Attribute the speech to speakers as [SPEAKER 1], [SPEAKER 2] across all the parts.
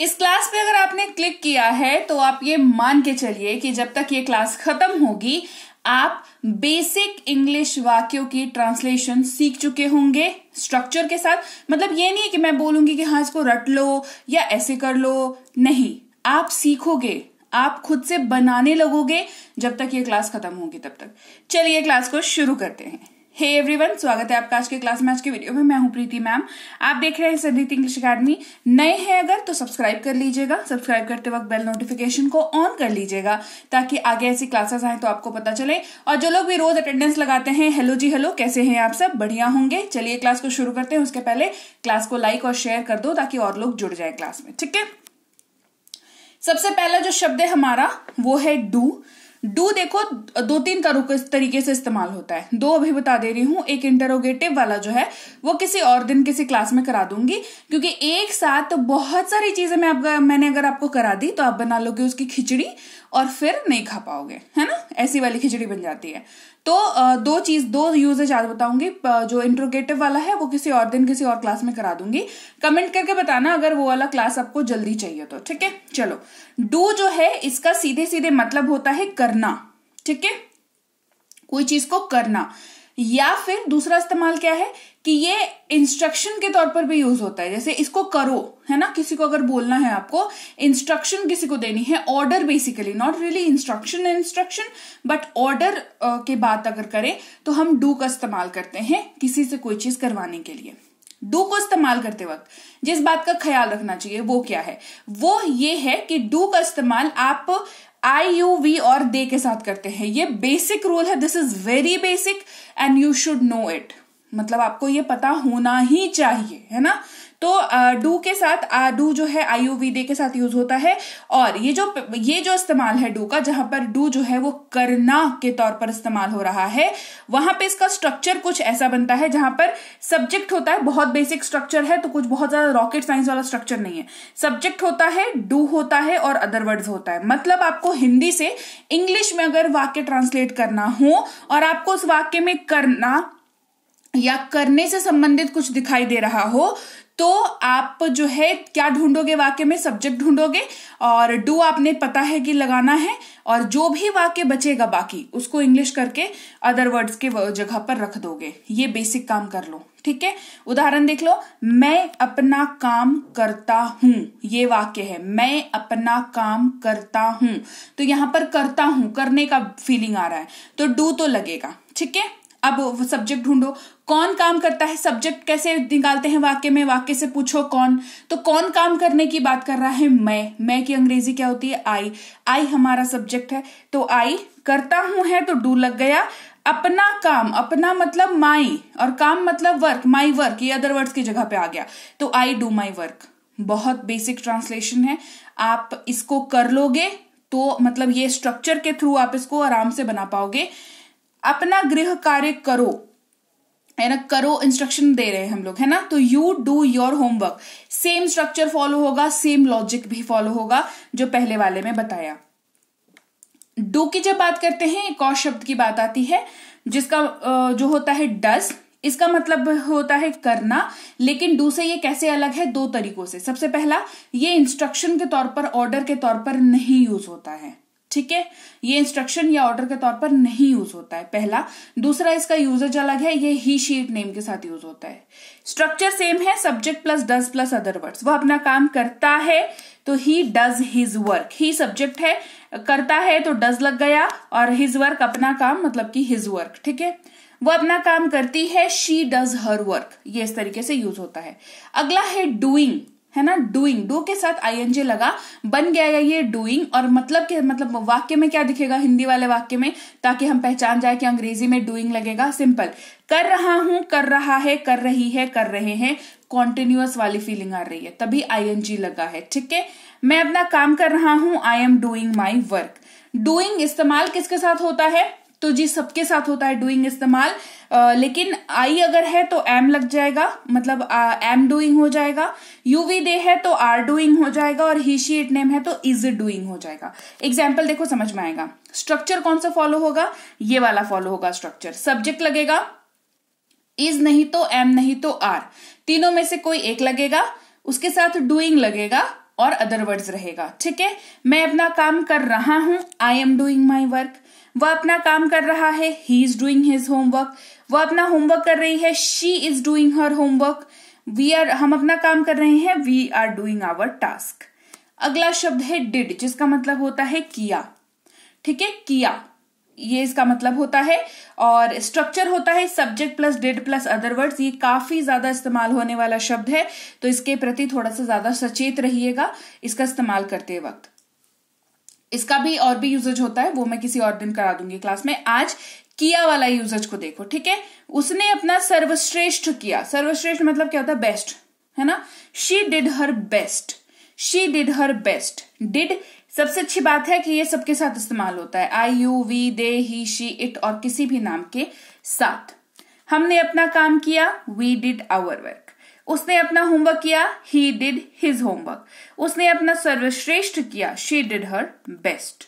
[SPEAKER 1] इस क्लास पे अगर आपने क्लिक किया है तो आप ये मान के चलिए कि जब तक ये क्लास खत्म होगी आप बेसिक इंग्लिश वाक्यों की ट्रांसलेशन सीख चुके होंगे स्ट्रक्चर के साथ मतलब ये नहीं है कि मैं बोलूंगी कि हाँ इसको रट लो या ऐसे कर लो नहीं आप सीखोगे आप खुद से बनाने लगोगे जब तक ये क्लास खत्म होगी तब तक चलिए क्लास को शुरू करते हैं हे एवरीवन स्वागत है आपका आज के क्लास में आज के वीडियो में मैं हूं प्रीति मैम आप देख रहे हैं संदीप इंग्लिश अकेडमी नए हैं अगर तो सब्सक्राइब कर लीजिएगा सब्सक्राइब करते वक्त बेल नोटिफिकेशन को ऑन कर लीजिएगा ताकि आगे ऐसी क्लासेस आए तो आपको पता चले और जो लोग भी रोज अटेंडेंस लगाते हैं हेलो जी हेलो कैसे हैं आप सब बढ़िया होंगे चलिए क्लास को शुरू करते हैं उसके पहले क्लास को लाइक और शेयर कर दो ताकि और लोग जुड़ जाए क्लास में ठीक है सबसे पहला जो शब्द है हमारा वो है डू डू देखो दो तीन तरीके से इस्तेमाल होता है दो अभी बता दे रही हूँ एक इंटरोगेटिव वाला जो है वो किसी और दिन किसी क्लास में करा दूंगी क्योंकि एक साथ बहुत सारी चीजें मैं आपका मैंने अगर आपको करा दी तो आप बना लोगे उसकी खिचड़ी और फिर नहीं खा पाओगे है ना ऐसी वाली खिचड़ी बन जाती है तो दो चीज दो यूजेज आज बताऊंगी जो इंट्रोगेटिव वाला है वो किसी और दिन किसी और क्लास में करा दूंगी कमेंट करके बताना अगर वो वाला क्लास आपको जल्दी चाहिए तो ठीक है चलो डू जो है इसका सीधे सीधे मतलब होता है करना ठीक है कोई चीज को करना या फिर दूसरा इस्तेमाल क्या है कि ये इंस्ट्रक्शन के तौर पर भी यूज होता है जैसे इसको करो है ना किसी को अगर बोलना है आपको इंस्ट्रक्शन किसी को देनी है order basically not really instruction instruction but order के बाद अगर करें तो हम डू का इस्तेमाल करते हैं किसी से कोई चीज करवाने के लिए डू को इस्तेमाल करते वक्त जिस बात का ख्याल रखना चाहिए वो क्या है वो ये है कि डू का इस्तेमाल आप आई यू वी और दे के साथ करते हैं ये बेसिक रूल है this is very basic and you should know it मतलब आपको ये पता होना ही चाहिए है ना तो डू के साथ डू जो है आई वी के साथ यूज होता है और ये जो ये जो इस्तेमाल है डू का जहां पर डू जो है वो करना के तौर पर इस्तेमाल हो रहा है वहां पे इसका स्ट्रक्चर कुछ ऐसा बनता है जहां पर सब्जेक्ट होता है बहुत बेसिक स्ट्रक्चर है तो कुछ बहुत ज्यादा रॉकेट साइंस वाला स्ट्रक्चर नहीं है सब्जेक्ट होता है डू होता है और अदर होता है मतलब आपको हिंदी से इंग्लिश में अगर वाक्य ट्रांसलेट करना हो और आपको उस वाक्य में करना या करने से संबंधित कुछ दिखाई दे रहा हो तो आप जो है क्या ढूंढोगे वाक्य में सब्जेक्ट ढूंढोगे और डू आपने पता है कि लगाना है और जो भी वाक्य बचेगा बाकी उसको इंग्लिश करके अदर वर्ड्स के जगह पर रख दोगे ये बेसिक काम कर लो ठीक है उदाहरण देख लो मैं अपना काम करता हूं ये वाक्य है मैं अपना काम करता हूं तो यहां पर करता हूं करने का फीलिंग आ रहा है तो डू तो लगेगा ठीक है अब वो सब्जेक्ट ढूंढो कौन काम करता है सब्जेक्ट कैसे निकालते हैं वाक्य में वाक्य से पूछो कौन तो कौन काम करने की बात कर रहा है मैं मैं की अंग्रेजी क्या होती है आई आई हमारा सब्जेक्ट है तो आई करता हूं है तो डू लग गया अपना काम अपना मतलब माई और काम मतलब वर्क माई वर्क ये अदर वर्ड्स की जगह पे आ गया तो आई डू माई वर्क बहुत बेसिक ट्रांसलेशन है आप इसको कर लोगे तो मतलब ये स्ट्रक्चर के थ्रू आप इसको आराम से बना पाओगे अपना गृह कार्य करो है ना करो इंस्ट्रक्शन दे रहे हैं हम लोग है ना तो you do your homework same structure follow होगा सेम लॉजिक भी फॉलो होगा जो पहले वाले में बताया डू की जब बात करते हैं एक और शब्द की बात आती है जिसका जो होता है डस इसका मतलब होता है करना लेकिन डू से ये कैसे अलग है दो तरीकों से सबसे पहला ये इंस्ट्रक्शन के तौर पर ऑर्डर के तौर पर नहीं यूज होता है ठीक है ये इंस्ट्रक्शन या ऑर्डर के तौर पर नहीं यूज होता है पहला दूसरा इसका यूजेज अलग है ये ही शीट नेम के साथ यूज होता है स्ट्रक्चर सेम है subject plus does plus other words वह अपना काम करता है तो he does his work he subject है करता है तो डज लग गया और हिज वर्क अपना काम मतलब कि हिज वर्क ठीक है वो अपना काम करती है शी डज हर वर्क ये इस तरीके से यूज होता है अगला है डूइंग है ना डूइंग डू के साथ आईएनजे लगा बन गया है ये डूइंग और मतलब के मतलब वाक्य में क्या दिखेगा हिंदी वाले वाक्य में ताकि हम पहचान जाए कि अंग्रेजी में डूइंग लगेगा सिंपल कर रहा हूं कर रहा है कर रही है कर रहे हैं कॉन्टिन्यूस वाली फीलिंग आ रही है तभी आई एन जी लगा है ठीक है मैं अपना काम कर रहा हूं I am doing my work doing इस्तेमाल किसके साथ होता है तो जी सबके साथ होता है डूइंग इस्तेमाल लेकिन आई अगर है तो एम लग जाएगा मतलब एम डूइंग हो जाएगा यू वी दे है तो आर डूइंग हो जाएगा और ही शी इट नेम है तो इज डूइंग हो जाएगा एग्जाम्पल देखो समझ में आएगा स्ट्रक्चर कौन सा फॉलो होगा ये वाला फॉलो होगा स्ट्रक्चर सब्जेक्ट लगेगा इज नहीं तो एम नहीं तो आर तीनों में से कोई एक लगेगा उसके साथ डूइंग लगेगा और अदर वर्ड्स रहेगा ठीक है मैं अपना काम कर रहा हूं I am doing my work वह अपना काम कर रहा है he is doing his homework वह अपना होमवर्क कर रही है she is doing her homework we are हम अपना काम कर रहे हैं we are doing our task अगला शब्द है डिड जिसका मतलब होता है किया ठीक है किया ये इसका मतलब होता है और स्ट्रक्चर होता है subject plus did plus other words ये काफी ज्यादा इस्तेमाल होने वाला शब्द है तो इसके प्रति थोड़ा सा ज्यादा सचेत रहिएगा इसका इस्तेमाल करते वक्त इसका भी और भी यूजेज होता है वो मैं किसी और दिन करा दूंगी क्लास में आज किया वाला यूजेज को देखो ठीक है उसने अपना सर्वश्रेष्ठ किया सर्वश्रेष्ठ मतलब क्या होता है बेस्ट है ना she did her best she did her best did सबसे अच्छी बात है कि ये सबके साथ इस्तेमाल होता है I you we they he she it और किसी भी नाम के साथ हमने अपना काम किया वी डिड आवर वर्क उसने अपना होमवर्क किया ही डिड हिज होमवर्क उसने अपना सर्वश्रेष्ठ किया शी डिड हर बेस्ट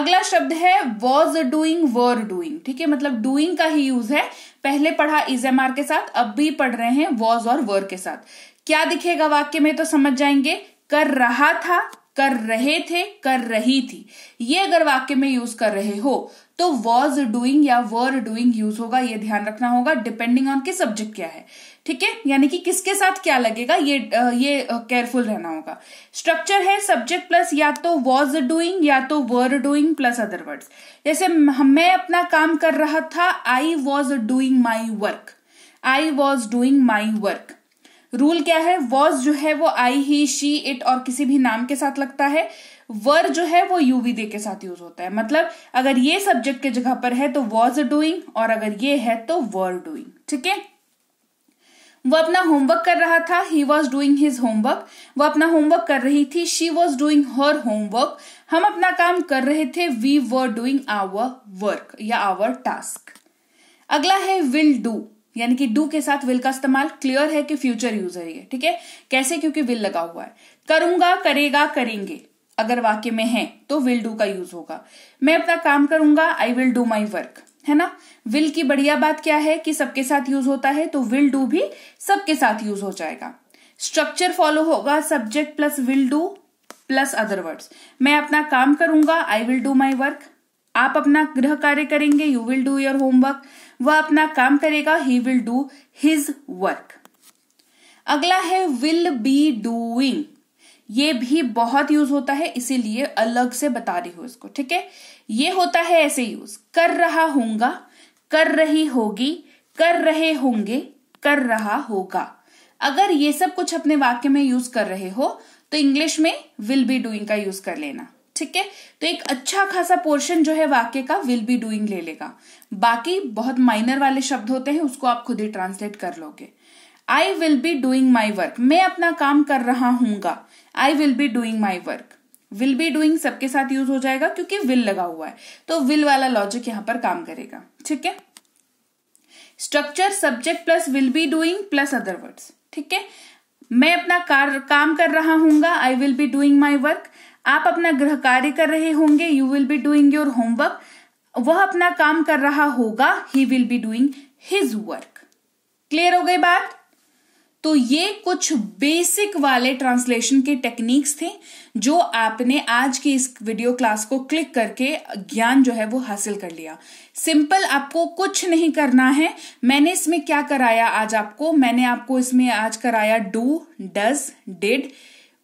[SPEAKER 1] अगला शब्द है वॉज डूइंग वर डूइंग ठीक है मतलब डूइंग का ही यूज है पहले पढ़ा इज एम आर के साथ अब भी पढ़ रहे हैं वॉज और वर के साथ क्या दिखेगा वाक्य में तो समझ जाएंगे कर रहा था कर रहे थे कर रही थी ये अगर वाक्य में यूज कर रहे हो तो वॉज डूइंग या वर डूइंग यूज होगा ये ध्यान रखना होगा डिपेंडिंग ऑन के सब्जेक्ट क्या है ठीक है यानी कि किसके साथ क्या लगेगा ये ये केयरफुल रहना होगा स्ट्रक्चर है सब्जेक्ट प्लस या तो वॉज डूइंग या तो were doing plus other word जैसे मैं अपना काम कर रहा था I was doing my work I was doing my work rule क्या है वॉज जो है वो आई ही शी इट और किसी भी नाम के साथ लगता है वर जो है वो यूवी दे के साथ यूज होता है मतलब अगर ये सब्जेक्ट के जगह पर है तो वॉज डूइंग और अगर ये है तो वर डूइंग ठीक है वो अपना होमवर्क कर रहा था he was doing his homework वो अपना होमवर्क कर रही थी she was doing her homework हम अपना काम कर रहे थे we were doing our work या आवर टास्क अगला है विल डू यानी कि डू के साथ विल का इस्तेमाल क्लियर है कि फ्यूचर यूज है ये ठीक है कैसे क्योंकि विल लगा हुआ है करूंगा करेगा करेंगे अगर वाक्य में है तो विल डू का यूज होगा मैं अपना काम करूंगा I will do my work है ना विल की बढ़िया बात क्या है कि सबके साथ यूज होता है तो विल डू भी सबके साथ यूज हो जाएगा स्ट्रक्चर फॉलो होगा subject plus will do plus other words मैं अपना काम करूंगा I will do my work आप अपना गृह कार्य करेंगे you will do your homework वह अपना काम करेगा he will do his work अगला है विल बी डूइंग ये भी बहुत यूज होता है इसीलिए अलग से बता रही हूं इसको ठीक है ये होता है ऐसे यूज कर रहा होगा कर रही होगी कर रहे होंगे कर रहा होगा अगर ये सब कुछ अपने वाक्य में यूज कर रहे हो तो इंग्लिश में विल बी डूइंग का यूज कर लेना ठीक है तो एक अच्छा खासा पोर्शन जो है वाक्य का विल बी डूइंग ले लेगा बाकी बहुत माइनर वाले शब्द होते हैं उसको आप खुद ही ट्रांसलेट कर लोगे I will be doing my work मैं अपना काम कर रहा हूंगा I will be doing my work will be doing सबके साथ यूज हो जाएगा क्योंकि विल लगा हुआ है तो विल वाला लॉजिक यहां पर काम करेगा ठीक है structure subject plus will be doing plus other words ठीक है मैं अपना कार काम कर रहा हूंगा I will be doing my work आप अपना गृह कार्य कर रहे होंगे you will be doing your homework वह अपना काम कर रहा होगा he will be doing his work clear हो गई बात तो ये कुछ बेसिक वाले ट्रांसलेशन के टेक्निक्स थे जो आपने आज की इस वीडियो क्लास को क्लिक करके ज्ञान जो है वो हासिल कर लिया सिंपल आपको कुछ नहीं करना है मैंने इसमें क्या कराया आज आपको मैंने आपको इसमें आज कराया डू डज डिड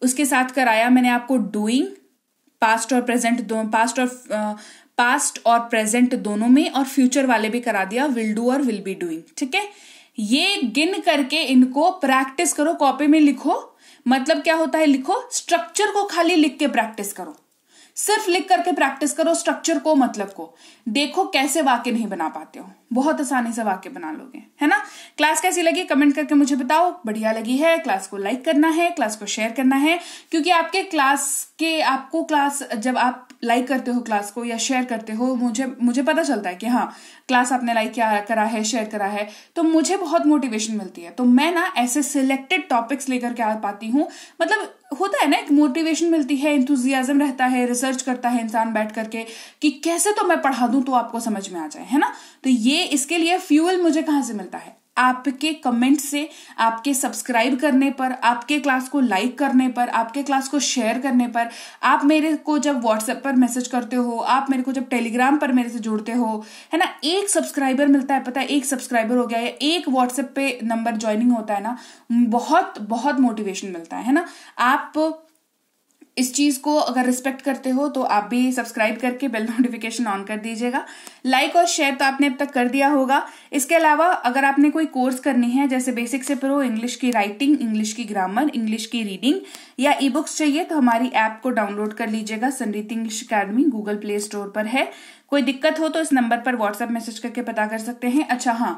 [SPEAKER 1] उसके साथ कराया मैंने आपको डूइंग पास्ट और प्रेजेंट दो पास्ट और पास्ट और प्रेजेंट दोनों में और फ्यूचर वाले भी करा दिया विल डू और विल बी डूइंग ठीक है ये गिन करके इनको प्रैक्टिस करो कॉपी में लिखो मतलब क्या होता है लिखो स्ट्रक्चर को खाली लिख के प्रैक्टिस करो सिर्फ लिख करके प्रैक्टिस करो स्ट्रक्चर को मतलब को देखो कैसे वाक्य नहीं बना पाते हो बहुत आसानी से वाक्य बना लोगे है ना क्लास कैसी लगी कमेंट करके मुझे बताओ बढ़िया लगी है क्लास को लाइक करना है क्लास को शेयर करना है क्योंकि आपके क्लास के आपको क्लास जब आप लाइक करते हो क्लास को या शेयर करते हो मुझे मुझे पता चलता है कि हाँ क्लास आपने लाइक किया करा है शेयर करा है तो मुझे बहुत मोटिवेशन मिलती है तो मैं ना ऐसे सिलेक्टेड टॉपिक्स लेकर के आ पाती हूँ मतलब होता है ना एक मोटिवेशन मिलती है इंथुजियाजम रहता है रिसर्च करता है इंसान बैठ करके कि कैसे तो मैं पढ़ा दूं तो आपको समझ में आ जाए है ना तो ये ये इसके लिए फ्यूअल मुझे कहां से मिलता है आपके कमेंट से आपके सब्सक्राइब करने पर आपके क्लास को लाइक करने पर आपके क्लास को शेयर करने पर आप मेरे को जब व्हाट्सएप पर मैसेज करते हो आप मेरे को जब टेलीग्राम पर मेरे से जुड़ते हो है ना एक सब्सक्राइबर मिलता है पता है एक सब्सक्राइबर हो गया या एक व्हाट्सएप पे नंबर ज्वाइनिंग होता है ना बहुत बहुत मोटिवेशन मिलता है, है ना आप इस चीज को अगर रिस्पेक्ट करते हो तो आप भी सब्सक्राइब करके बेल नोटिफिकेशन ऑन कर दीजिएगा लाइक और शेयर तो आपने अब तक कर दिया होगा इसके अलावा अगर आपने कोई कोर्स करनी है जैसे बेसिक से प्रो इंग्लिश की राइटिंग इंग्लिश की ग्रामर इंग्लिश की रीडिंग या ई बुक्स चाहिए तो हमारी ऐप को डाउनलोड कर लीजिएगा संरीत English academy Google play store पर है कोई दिक्कत हो तो इस नंबर पर व्हाट्सएप मैसेज करके पता कर सकते हैं अच्छा हाँ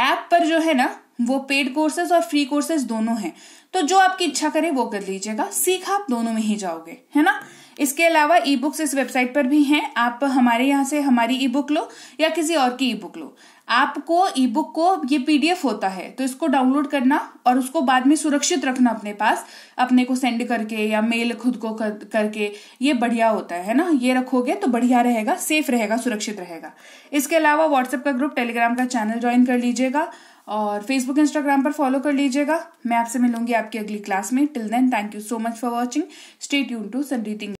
[SPEAKER 1] ऐप पर जो है ना वो पेड कोर्सेज और फ्री कोर्सेज दोनों हैं तो जो आपकी इच्छा करे वो कर लीजिएगा सीख आप दोनों में ही जाओगे है ना इसके अलावा ई बुक्स इस वेबसाइट पर भी हैं आप हमारे यहाँ से हमारी ई बुक लो या किसी और की ई बुक लो आपको ई बुक को ये पीडीएफ होता है तो इसको डाउनलोड करना और उसको बाद में सुरक्षित रखना अपने पास अपने को सेंड करके या मेल खुद को कर, करके ये बढ़िया होता है ना ये रखोगे तो बढ़िया रहेगा सेफ रहेगा सुरक्षित रहेगा इसके अलावा व्हाट्सएप का ग्रुप टेलीग्राम का चैनल ज्वाइन कर लीजिएगा और फेसबुक इंस्टाग्राम पर फॉलो कर लीजिएगा मैं आपसे मिलूंगी आपकी अगली क्लास में till then thank you so much for watching stay tuned to संडीत